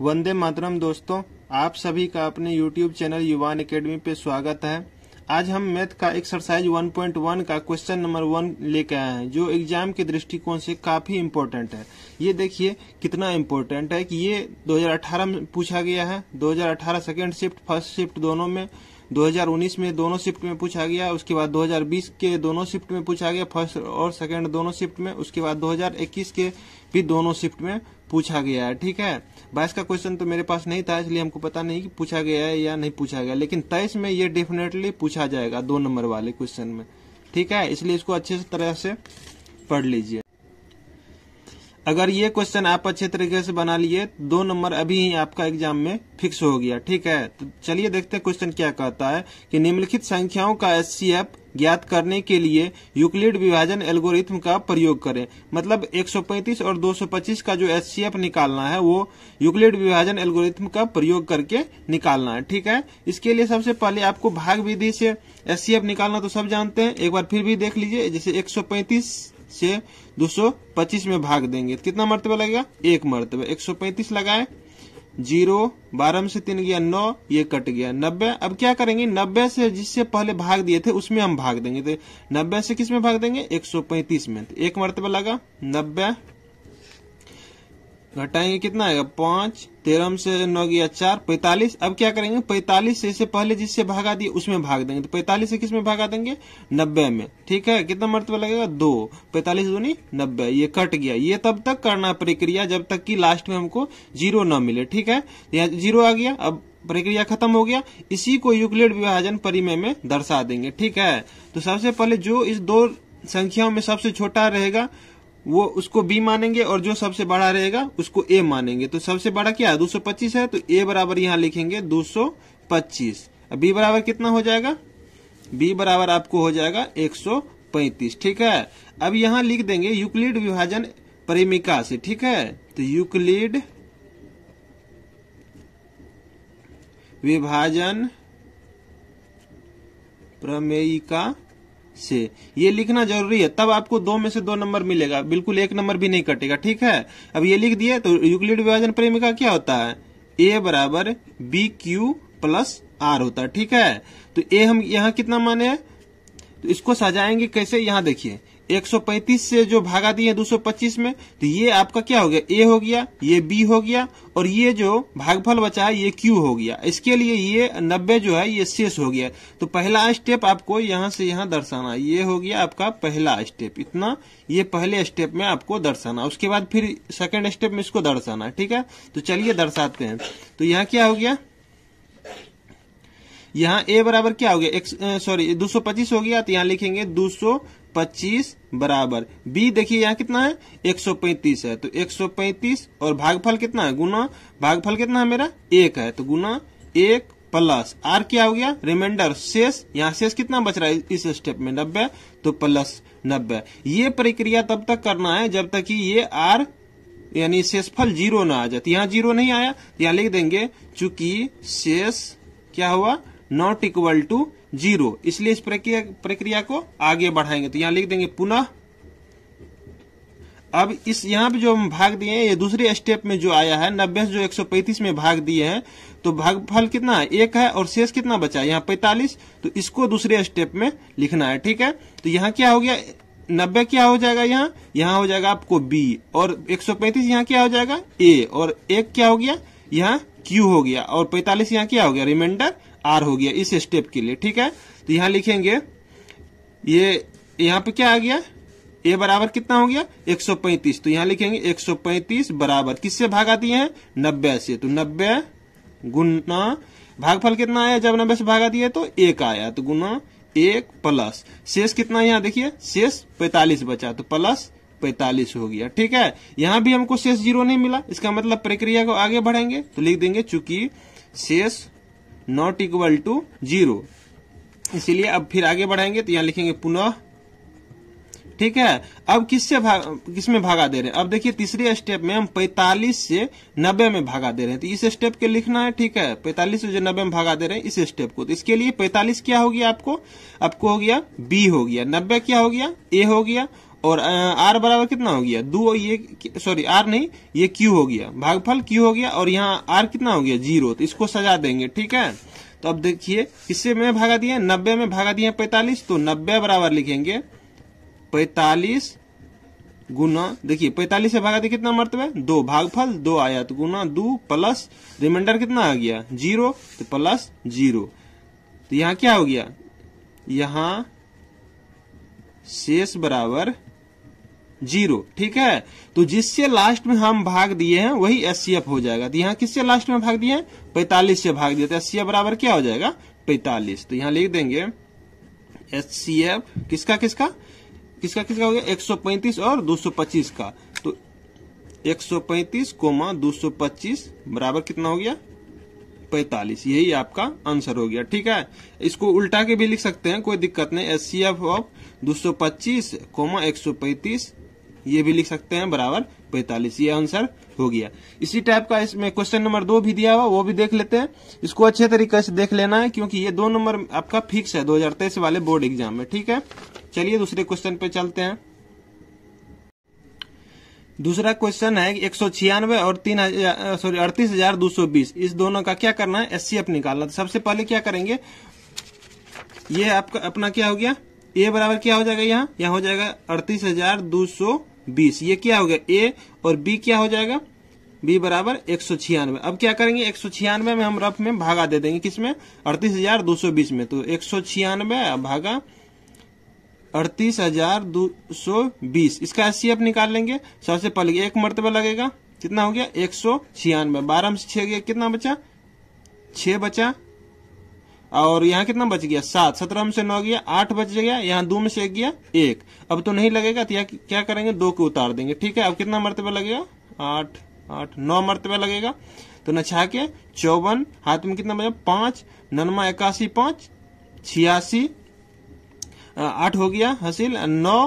वंदे मातरम दोस्तों आप सभी का अपने YouTube चैनल युवान अकेडमी पे स्वागत है आज हम मैथ का एक्सरसाइज 1.1 का क्वेश्चन नंबर वन लेके आए हैं जो एग्जाम के दृष्टिकोण से काफी इम्पोर्टेंट है ये देखिए कितना इम्पोर्टेंट है कि ये 2018 में पूछा गया है 2018 सेकेंड शिफ्ट फर्स्ट शिफ्ट दोनों में 2019 में दोनों शिफ्ट में पूछा गया उसके बाद 2020 के दोनों शिफ्ट में पूछा गया फर्स्ट और सेकेंड दोनों शिफ्ट में उसके बाद 2021 के भी दोनों शिफ्ट में पूछा गया है ठीक है बाईस का क्वेश्चन तो मेरे पास नहीं था इसलिए हमको पता नहीं कि पूछा गया है या नहीं पूछा गया लेकिन तेईस में ये डेफिनेटली पूछा जाएगा दो नंबर वाले क्वेश्चन में ठीक है इसलिए इसको अच्छे से तरह से पढ़ लीजिए अगर ये क्वेश्चन आप अच्छे तरीके से बना लिए दो नंबर अभी ही आपका एग्जाम में फिक्स हो गया ठीक है तो चलिए देखते हैं क्वेश्चन क्या कहता है कि निम्नलिखित संख्याओं का एस ज्ञात करने के लिए यूक्लिड विभाजन एल्गोरिथम का प्रयोग करें मतलब 135 और 225 का जो एफ निकालना है वो यूक्लिड विभाजन एल्गोरिथम का प्रयोग करके निकालना है ठीक है इसके लिए सबसे पहले आपको भाग विधि से एफ निकालना तो सब जानते हैं एक बार फिर भी देख लीजिए जैसे पैंतीस से 225 में भाग देंगे तो कितना मरतबा लगेगा एक मरतबा 135 लगाए जीरो बारह में से तीन गया नौ ये कट गया नब्बे अब क्या करेंगे नब्बे से जिससे पहले भाग दिए थे उसमें हम भाग देंगे तो नब्बे से किस में भाग देंगे 135 में तो एक मरतबा लगा नब्बे घटाएंगे कितना आएगा पांच तेरह से नौ गया चार पैतालीस अब क्या करेंगे पैतालीस से पहले जिससे भागा दिए उसमें भाग देंगे तो पैतालीस से किस में भागा देंगे नब्बे में ठीक है कितना मरतबा लगेगा दो पैतालीस दूनी नब्बे ये कट गया ये तब तक करना प्रक्रिया जब तक की लास्ट में हमको जीरो न मिले ठीक है यहाँ जीरो आ गया अब प्रक्रिया खत्म हो गया इसी को यूक्लिड विभाजन परिमय में दर्शा देंगे ठीक है तो सबसे पहले जो इस दो संख्याओं में सबसे छोटा रहेगा वो उसको बी मानेंगे और जो सबसे बड़ा रहेगा उसको ए मानेंगे तो सबसे बड़ा क्या है पच्चीस है तो ए बराबर यहाँ लिखेंगे दो सौ अब बी बराबर कितना हो जाएगा बी बराबर आपको हो जाएगा एक सौ पैंतीस ठीक है अब यहाँ लिख देंगे यूक्लिड विभाजन परिमिका से ठीक है तो यूक्लिड विभाजन प्रमेयिका से ये लिखना जरूरी है तब आपको दो में से दो नंबर मिलेगा बिल्कुल एक नंबर भी नहीं कटेगा ठीक है अब ये लिख दिए तो यूक्लिड विभाजन प्रेमिका क्या होता है ए बराबर बी क्यू प्लस आर होता है ठीक है तो ए हम यहाँ कितना माने तो इसको सजाएंगे कैसे यहाँ देखिए 135 से जो भागा दिए 225 में तो ये आपका क्या हो गया ए हो गया ये बी हो गया और ये जो भागफल बचा है ये क्यू हो गया इसके लिए ये 90 जो है ये शेष हो गया तो पहला स्टेप आपको यहाँ से यहाँ दर्शाना ये हो गया आपका पहला स्टेप इतना ये पहले स्टेप में आपको दर्शाना उसके बाद फिर सेकेंड स्टेप में इसको दर्शाना ठीक है तो चलिए दर्शाते हैं तो यहाँ क्या हो गया यहाँ ए बराबर क्या हो गया सॉरी 225 हो गया तो यहाँ लिखेंगे पच्चीस बराबर बी देखिए यहाँ कितना है 135 है तो 135 और भागफल कितना है गुना भागफल कितना है मेरा एक है तो गुना एक प्लस आर क्या हो गया रिमाइंडर शेष यहाँ शेष कितना बच रहा है इस स्टेप में नब्बे तो प्लस नब्बे ये प्रक्रिया तब तक करना है जब तक कि ये आर यानी शेषफल जीरो ना आ जाए तो यहाँ जीरो नहीं आया तो यहाँ लिख देंगे चूंकि शेष क्या हुआ नॉट इक्वल टू जीरो इसलिए इस प्रक्रिया प्रक्रिया को आगे बढ़ाएंगे तो यहां लिख देंगे पुनः अब इस यहाँ पे जो हम भाग दिए हैं ये दूसरे स्टेप में जो आया है नब्बे जो 135 में भाग दिए हैं तो भागफल कितना है एक है और शेष कितना बचा है यहाँ पैतालीस तो इसको दूसरे स्टेप में लिखना है ठीक है तो यहाँ क्या हो गया नब्बे क्या हो जाएगा यहाँ यहाँ हो जाएगा आपको बी और एक यहाँ क्या हो जाएगा ए और एक क्या हो गया यहाँ क्यू हो गया और पैतालीस यहाँ क्या हो गया रिमाइंडर आर हो गया इस स्टेप के लिए ठीक है तो यहां लिखेंगे ये यहाँ पे क्या आ गया ए बराबर कितना हो गया 135 तो यहाँ लिखेंगे 135 बराबर किससे भाग आती है नब्बे से तो नब्बे गुना भागफल कितना आया जब नब्बे से भाग आती है तो एक आया तो गुना एक प्लस शेष कितना यहाँ देखिए शेष पैतालीस बचा तो प्लस पैतालीस हो गया ठीक है यहां भी हमको शेष जीरो नहीं मिला इसका मतलब प्रक्रिया को आगे बढ़ेंगे तो लिख देंगे चूंकि शेष नॉट इक्वल टू जीरो इसीलिए अब फिर आगे बढ़ाएंगे तो यहाँ लिखेंगे पुनः ठीक है अब किससे भाग किस में भागा दे रहे हैं अब देखिए तीसरे स्टेप में हम 45 से 90 में भागा दे रहे हैं तो इस स्टेप के लिखना है ठीक है 45 से जो 90 में भागा दे रहे हैं इस स्टेप को तो इसके लिए 45 क्या हो गया आपको आपको हो गया बी हो गया 90 क्या हो गया ए हो गया और आर बराबर कितना हो गया दो ये सॉरी आर नहीं ये क्यू हो गया भागफल क्यू हो गया और यहाँ आर कितना हो गया जीरो तो इसको सजा देंगे ठीक है तो अब देखिए किससे में भागा दिया नब्बे में भागा दिया पैतालीस तो नब्बे बराबर लिखेंगे पैतालीस गुना देखिए पैतालीस से भागा दिया कितना है दो भागफल दो आया तो गुना दो प्लस रिमाइंडर कितना आ गया जीरो तो प्लस जीरो तो यहाँ क्या हो गया यहाँ शेष बराबर जीरो ठीक है तो जिससे लास्ट में हम भाग दिए हैं वही एस हो जाएगा तो यहाँ किससे लास्ट में भाग दिए हैं पैतालीस से भाग दिया तो एस बराबर क्या हो जाएगा पैतालीस तो यहाँ लिख देंगे एस किसका किसका किसका किसका हो गया 135 और 225 का तो 135 कोमा 225 बराबर कितना हो गया 45 यही आपका आंसर हो गया ठीक है इसको उल्टा के भी लिख सकते हैं कोई दिक्कत नहीं एस सी एफ ऑफ दो सौ पच्चीस कोमा एक सौ पैंतीस ये भी लिख सकते हैं बराबर पैतालीस ये आंसर हो गया इसी टाइप का इसमें क्वेश्चन नंबर दो भी दिया हुआ वो भी देख लेते हैं इसको अच्छे तरीके से देख लेना है क्योंकि ये दो नंबर आपका फिक्स है दो वाले बोर्ड एग्जाम में ठीक है चलिए दूसरे क्वेश्चन पे चलते हैं दूसरा क्वेश्चन है एक सौ छियानवे और तीन सॉरी अड़तीस हजार दो सौ बीस इस दोनों का क्या करना है एस निकालना तो सबसे पहले क्या करेंगे ये आपका अपना क्या हो गया ए बराबर क्या हो जाएगा यहाँ यहाँ हो जाएगा अड़तीस हजार दो सौ बीस ये क्या हो गया ए और बी क्या हो जाएगा बी बराबर एक सौ छियानवे अब क्या करेंगे एक सौ छियानवे में हम रफ में भागा दे देंगे किसमें अड़तीस हजार दो सौ बीस में तो एक सौ छियानवे भागा अड़तीस हजार दो सौ बीस इसका एफ निकाल लेंगे सबसे पहले एक मरतबा लगेगा कितना हो गया एक सौ छियानवे बारह में से छह गया कितना बचा छह बचा और यहाँ कितना बच गया सात सत्रह में से नौ गया आठ बच गया यहाँ दो में से एक गया एक अब तो नहीं लगेगा तो यहाँ क्या करेंगे दो को उतार देंगे ठीक है अब कितना मरतबा लगेगा आठ आठ नौ मरतबा लगेगा तो नछा के चौवन हाथ में कितना बचा पांच ननमा इक्यासी पांच छियासी आठ हो गया हसील नौ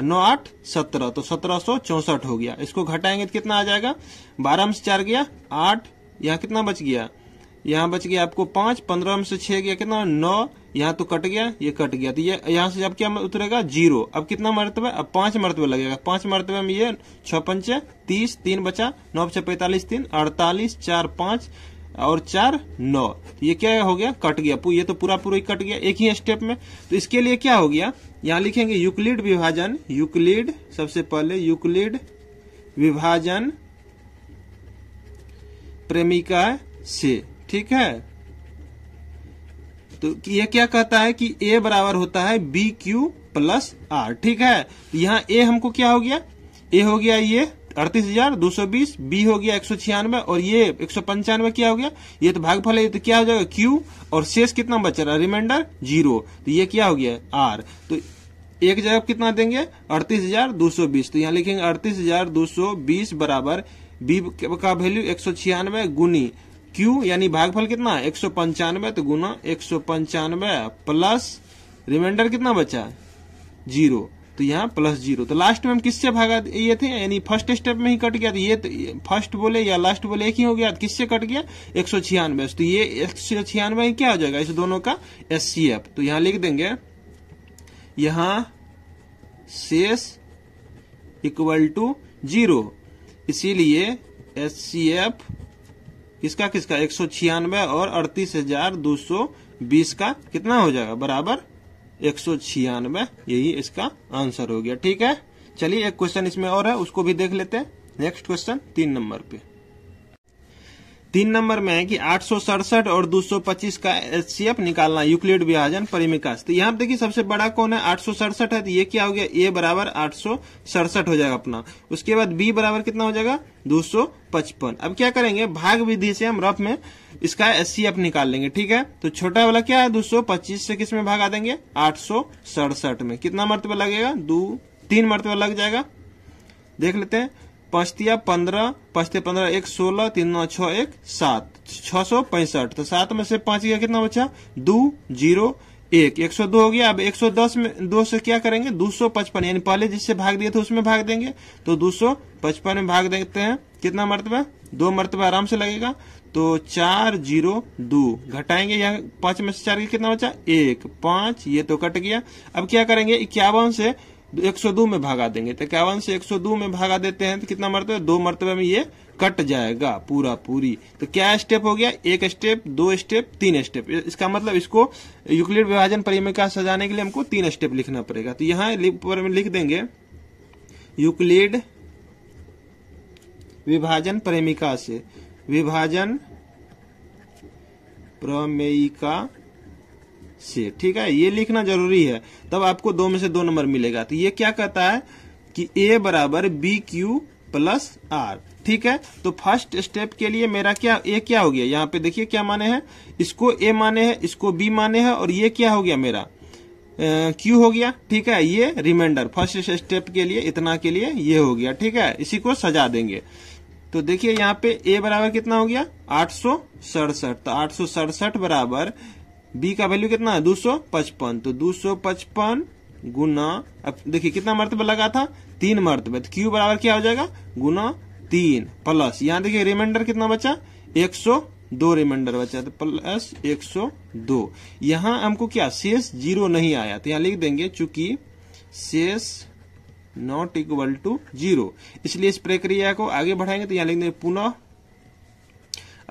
नौ आठ सत्रह तो सत्रह सौ चौसठ हो गया इसको घटाएंगे तो कितना आ जाएगा बारह में से चार गया आठ यहाँ कितना बच गया यहाँ बच गया आपको पांच पंद्रह में से छह गया कितना नौ यहाँ तो कट गया ये कट गया तो ये यहाँ से अब क्या उतरेगा जीरो अब कितना है अब पांच मरतबे लगेगा पांच मरतबे में ये छ पंच तीस तीन बचा नौ पचा पैतालीस तीन अड़तालीस चार पांच और चार नौ तो ये क्या हो गया कट गया ये तो पूरा पूरा ही कट गया एक ही स्टेप में तो इसके लिए क्या हो गया यहाँ लिखेंगे यूक्लिड विभाजन यूक्लिड सबसे पहले यूक्लिड विभाजन प्रेमिका से ठीक है तो यह क्या कहता है कि ए बराबर होता है बी क्यू प्लस आर ठीक है तो यहाँ ए हमको क्या हो गया ए हो गया ये अड़तीस हजार दो सौ बीस बी हो गया एक सौ छियानवे और ये एक सौ पंचानवे क्या हो गया ये तो भागफल है ये तो क्या हो जाएगा क्यू और शेष कितना बच रहा है रिमाइंडर जीरो तो ये क्या हो गया आर तो एक जगह कितना देंगे अड़तीस हजार दो सौ बीस तो यहाँ लिखेंगे अड़तीस हजार दो सौ बीस बराबर बी का वैल्यू एक सौ छियानवे गुनी क्यू यानी भागफल कितना एक सौ पंचानवे तो गुना एक सौ पंचानवे प्लस रिमाइंडर कितना बचा जीरो तो यहाँ प्लस जीरो तो लास्ट में हम किससे भागा ये थे यानी फर्स्ट स्टेप में ही कट गया तो ये तो फर्स्ट बोले या लास्ट बोले एक ही हो गया किससे कट गया एक सौ छियानवे तो ये एक सौ छियानवे क्या हो जाएगा इस दोनों का एस सी एफ तो यहाँ लिख देंगे यहाँ शेष इक्वल टू जीरो इसीलिए एस सी एफ किसका किसका एक सौ छियानवे और अड़तीस हजार दो सौ बीस का कितना हो जाएगा बराबर एक सौ छियानवे यही इसका आंसर हो गया ठीक है चलिए एक क्वेश्चन इसमें और है उसको भी देख लेते हैं नेक्स्ट क्वेश्चन तीन नंबर पे तीन नंबर में है कि आठ और 225 का एच निकालना यूक्लिड विभाजन परिमिकाश तो यहाँ देखिए सबसे बड़ा कौन है आठ है तो ये क्या हो गया ए बराबर आठ हो जाएगा अपना उसके बाद बी बराबर कितना हो जाएगा 255 अब क्या करेंगे भाग विधि से हम रफ में इसका एस निकाल लेंगे ठीक है तो छोटा वाला क्या है दो से किस में भाग आ देंगे आठ में कितना मरतबा लगेगा दो तीन मरतबा लग जाएगा देख लेते हैं पश्तिया पंद्रह पश्ते पंद्रह एक सोलह तीन नौ छ एक सात छह सौ पैंसठ तो सात में से पांच गया कितना बचा दो जीरो एक एक सौ दो हो गया अब एक सौ दस में दो से क्या करेंगे दो सौ पचपन यानी पहले जिससे भाग दिए थे उसमें भाग देंगे तो दो सौ पचपन में भाग देते हैं कितना मरतबा दो मरतबा आराम से लगेगा तो चार जीरो दो घटाएंगे यहाँ पांच में से चार कितना बचा एक पांच ये तो कट गया अब क्या करेंगे इक्यावन से 102 में भागा देंगे तो इक्यावन से 102 में भागा देते हैं तो कितना है दो मरतबे में ये कट जाएगा पूरा पूरी तो क्या स्टेप हो गया एक स्टेप दो स्टेप तीन स्टेप इसका मतलब इसको यूक्लिड विभाजन परिमिका सजाने के लिए हमको तीन स्टेप लिखना पड़ेगा तो यहाँ पर लिख देंगे यूक्लिड विभाजन प्रेमिका से विभाजन प्रमेयिका से ठीक है ये लिखना जरूरी है तब आपको दो में से दो नंबर मिलेगा तो ये क्या कहता है कि ए बराबर बी क्यू प्लस आर ठीक है तो फर्स्ट स्टेप के लिए मेरा क्या ए क्या हो गया यहाँ पे देखिए क्या माने हैं इसको ए माने है इसको बी माने है और ये क्या हो गया मेरा क्यू हो गया ठीक है ये रिमाइंडर फर्स्ट स्टेप के लिए इतना के लिए ये हो गया ठीक है इसी को सजा देंगे तो देखिए यहाँ पे ए बराबर कितना हो गया आठ सौ सड़सठ तो आठ सौ सड़सठ बराबर बी का वैल्यू कितना है 255 तो 255 गुना देखिए कितना मरतबा लगा था तीन मरतबा तो क्यू बराबर क्या हो जाएगा गुना तीन प्लस यहाँ देखिए रिमाइंडर कितना बचा एक सौ दो रिमाइंडर बचा तो प्लस एक सौ दो यहाँ हमको क्या शेष जीरो नहीं आया तो यहाँ लिख देंगे चूंकि शेष नॉट इक्वल टू जीरो इसलिए इस प्रक्रिया को आगे बढ़ाएंगे तो यहाँ लिख देंगे पुनः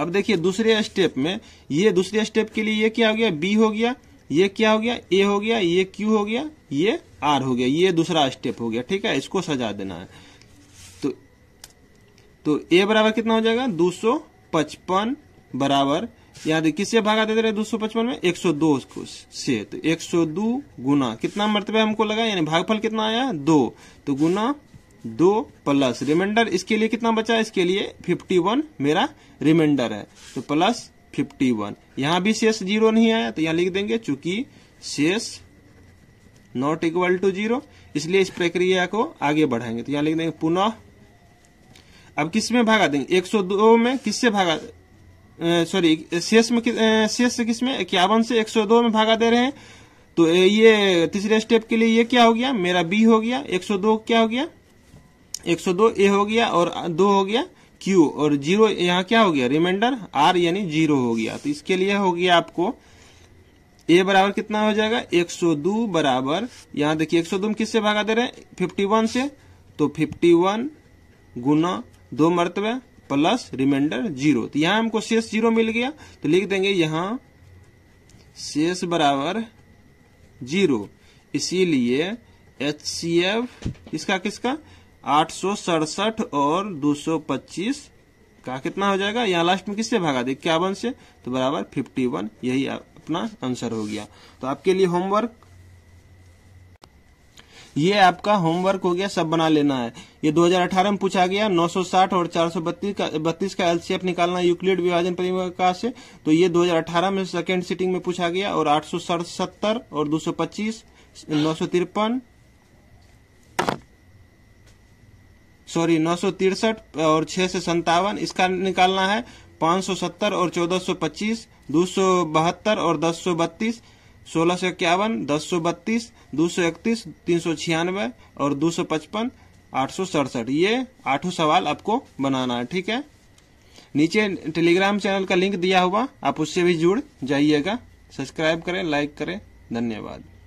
अब देखिए दूसरे स्टेप में ये दूसरे स्टेप के लिए ये क्या हो गया बी हो गया ये क्या हो गया ए हो गया ये क्यू हो गया ये आर हो गया ये दूसरा स्टेप हो गया ठीक है इसको सजा देना है तो तो ए बराबर कितना हो जाएगा दो सौ पचपन बराबर याद किससे भागा दे रहे दो सौ पचपन में एक सौ दो से तो एक सौ दो गुना कितना मरतबा हमको लगा यानी भागफल कितना आया दो तो गुना दो प्लस रिमाइंडर इसके लिए कितना बचा है इसके लिए फिफ्टी वन मेरा रिमाइंडर है तो प्लस फिफ्टी वन यहां भी शेष जीरो नहीं आया तो यहां लिख देंगे चूंकि शेष नॉट इक्वल टू जीरो इसलिए इस प्रक्रिया को आगे बढ़ाएंगे तो यहां लिख देंगे पुनः अब किस में भागा देंगे 102 में किससे भागा सॉरी शेष में शेष से किस में इक्यावन से 102 में भागा दे रहे हैं तो ये तीसरे स्टेप के लिए ये क्या हो गया मेरा बी हो गया 102 क्या हो गया 102 ए हो गया और दो हो गया क्यू और जीरो यहाँ क्या हो गया रिमाइंडर आर यानी जीरो हो गया तो इसके लिए हो गया आपको ए बराबर कितना हो जाएगा 102 बराबर यहाँ देखिए 102 में किससे भागा दे रहे हैं 51 से तो 51 गुना दो मरतबे प्लस रिमाइंडर जीरो तो यहाँ हमको शेष जीरो मिल गया तो लिख देंगे यहाँ शेष बराबर जीरो इसीलिए एच सी एफ इसका किसका आठ और 225 का कितना हो जाएगा यहाँ लास्ट में किससे भागा दे इक्यावन से तो बराबर 51 यही अपना आंसर हो गया तो आपके लिए होमवर्क ये आपका होमवर्क हो गया सब बना लेना है ये 2018 में पूछा गया 960 और 432 का बत्तीस का एलसीएफ निकालना यूक्लिड विभाजन परिवार से तो ये 2018 में सेकेंड सिटिंग में पूछा गया और आठ और 225 नौ सौ तिरपन सॉरी नौ और छह से संतावन इसका निकालना है 570 और 1425 272 और दस सौ बत्तीस सोलह सौ इक्यावन दस सौ बत्तीस दो सौ इकतीस तीन सौ छियानवे और दो सौ पचपन आठ सौ सड़सठ ये आठों सवाल आपको बनाना है ठीक है नीचे टेलीग्राम चैनल का लिंक दिया हुआ आप उससे भी जुड़ जाइएगा सब्सक्राइब करें लाइक करें धन्यवाद